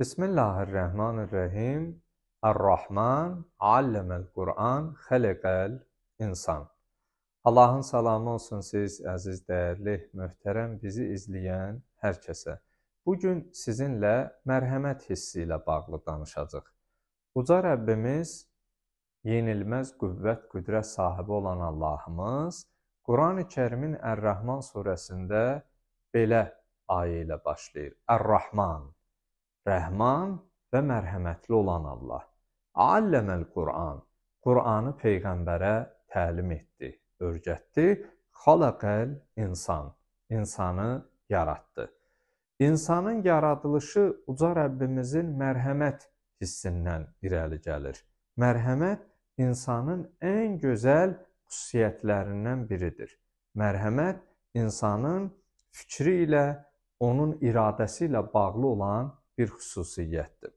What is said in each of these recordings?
بسم الله الرحمن الرحیم الرحمن علم el-Qur'an xələqəl insan. Allahın salamı olsun siz əziz, dəyərli, möhtərəm bizi izləyən hər kəsə. Bu gün sizinlə mərhəmət hissi ilə bağlı danışacağıq. Uca Rəbbimiz yenilməz qüvvət, qüdrət sahibi olan Allahımız Qurani-Kərimin Ər-Rəhman surəsində belə ayə ilə başlayır. Ər-Rəhman rəhman və mərhəmətli olan Allah. Alləməl Quran. Quranı peyğəmbərə təlim etdi, öyrətdi. Xalaqəl insan. İnsanı yaratdı. İnsanın yaradılışı uca Rəbbimizin mərhəmət hissindən irəli gəlir. Mərhəmət insanın ən gözəl xüsusiyyətlərindən biridir. Mərhəmət insanın fikri ilə, onun iradəsi ilə bağlı olan bir xüsusiyyətdir.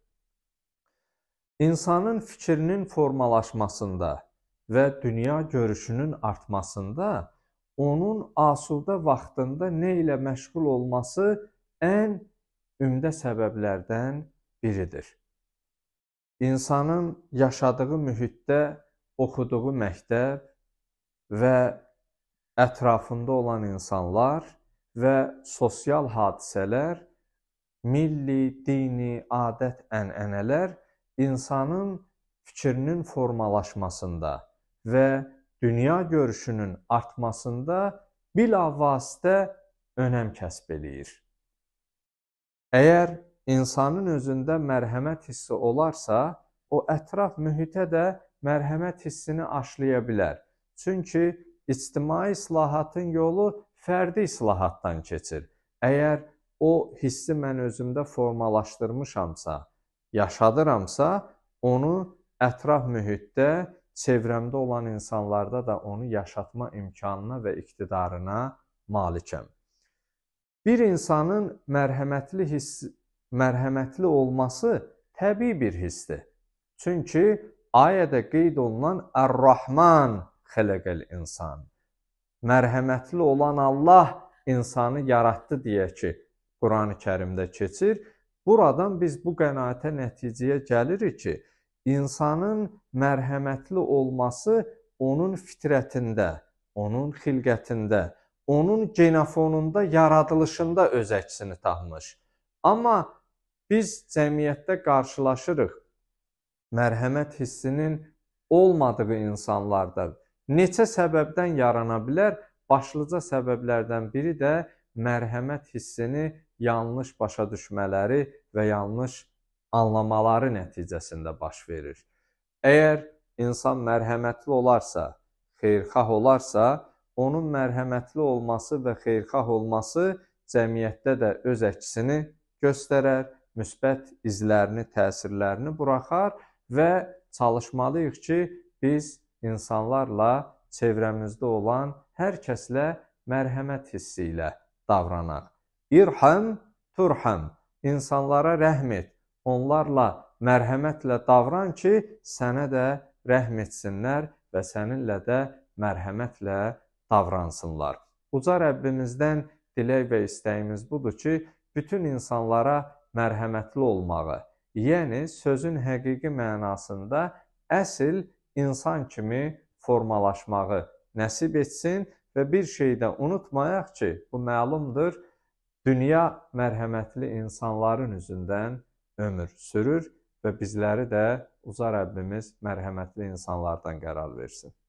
İnsanın fikrinin formalaşmasında və dünya görüşünün artmasında onun asudə vaxtında nə ilə məşğul olması ən ümdə səbəblərdən biridir. İnsanın yaşadığı mühitdə, oxuduğu məktəb və ətrafında olan insanlar və sosial hadisələr milli, dini, adət, ənənələr insanın fikrinin formalaşmasında və dünya görüşünün artmasında bilavasitə önəm kəsb eləyir. Əgər insanın özündə mərhəmət hissi olarsa, o ətraf mühitə də mərhəmət hissini aşlaya bilər. Çünki ictimai islahatın yolu fərdi islahatdan keçir. Əgər o hissi mən özümdə formalaşdırmışamsa, yaşadıramsa, onu ətraf mühitdə, çevrəmdə olan insanlarda da onu yaşatma imkanına və iqtidarına malikəm. Bir insanın mərhəmətli hiss mərhəmətli olması təbii bir hissdir. Çünki ayədə qeyd olunan Ər-Rahman xələqəl insan. Mərhəmətli olan Allah insanı yaratdı deyə ki, Qurani-Kərimdə keçir. Buradan biz bu qənaətə nəticəyə gəlirik ki, insanın mərhəmətli olması onun fitrətində, onun xilqətində, onun genofonunda, yaradılışında öz əksini tapmış. Amma biz cəmiyyətdə qarşılaşırıq mərhəmət hissinin olmadığı insanlarda. Neçə səbəbdən yarana bilər? Başlıca səbəblərdən biri də mərhəmət hissini yanlış başa düşmələri və yanlış anlamaları nəticəsində baş verir. Əgər insan mərhəmətli olarsa, xeyirxah olarsa, onun mərhəmətli olması və xeyirxah olması cəmiyyətdə də öz əksini göstərər, müsbət izlərini, təsirlərini buraxar və çalışmalıyıq ki, biz insanlarla, çevrəmizdə olan hər kəslə mərhəmət hissi ilə davranaq. İrham, turham. İnsanlara rəhm et. Onlarla mərhəmətlə davran ki, sənə də rəhm etsinlər və səninlə də mərhəmətlə davransınlar. Uca Rəbbimizdən dilək və istəyimiz budur ki, bütün insanlara mərhəmətli olmağı, yəni sözün həqiqi mənasında əsl insan kimi formalaşmağı nəsib etsin Və bir şey də unutmayaq ki, bu məlumdur, dünya mərhəmətli insanların üzündən ömür sürür və bizləri də uca Rəbbimiz mərhəmətli insanlardan qərar versin.